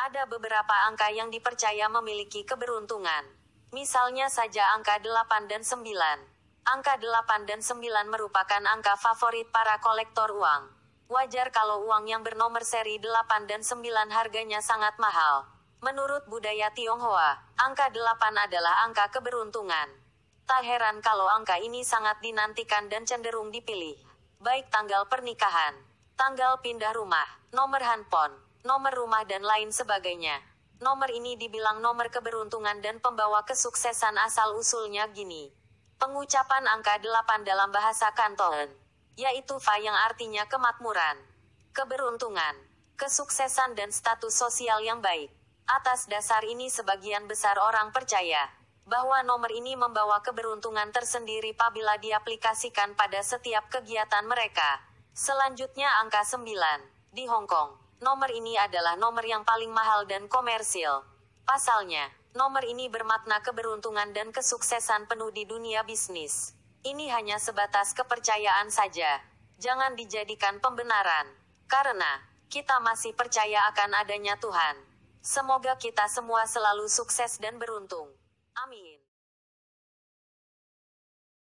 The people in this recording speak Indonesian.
Ada beberapa angka yang dipercaya memiliki keberuntungan. Misalnya saja angka 8 dan 9. Angka 8 dan 9 merupakan angka favorit para kolektor uang. Wajar kalau uang yang bernomor seri 8 dan 9 harganya sangat mahal. Menurut budaya Tionghoa, angka 8 adalah angka keberuntungan. Tak heran kalau angka ini sangat dinantikan dan cenderung dipilih. Baik tanggal pernikahan, tanggal pindah rumah, nomor handphone, nomor rumah dan lain sebagainya. Nomor ini dibilang nomor keberuntungan dan pembawa kesuksesan asal-usulnya gini. Pengucapan angka 8 dalam bahasa Kanton, yaitu fa yang artinya kemakmuran, keberuntungan, kesuksesan dan status sosial yang baik. Atas dasar ini sebagian besar orang percaya bahwa nomor ini membawa keberuntungan tersendiri apabila diaplikasikan pada setiap kegiatan mereka. Selanjutnya angka 9 di Hong Kong nomor ini adalah nomor yang paling mahal dan komersil. Pasalnya, nomor ini bermakna keberuntungan dan kesuksesan penuh di dunia bisnis. Ini hanya sebatas kepercayaan saja. Jangan dijadikan pembenaran. Karena, kita masih percaya akan adanya Tuhan. Semoga kita semua selalu sukses dan beruntung. Amin.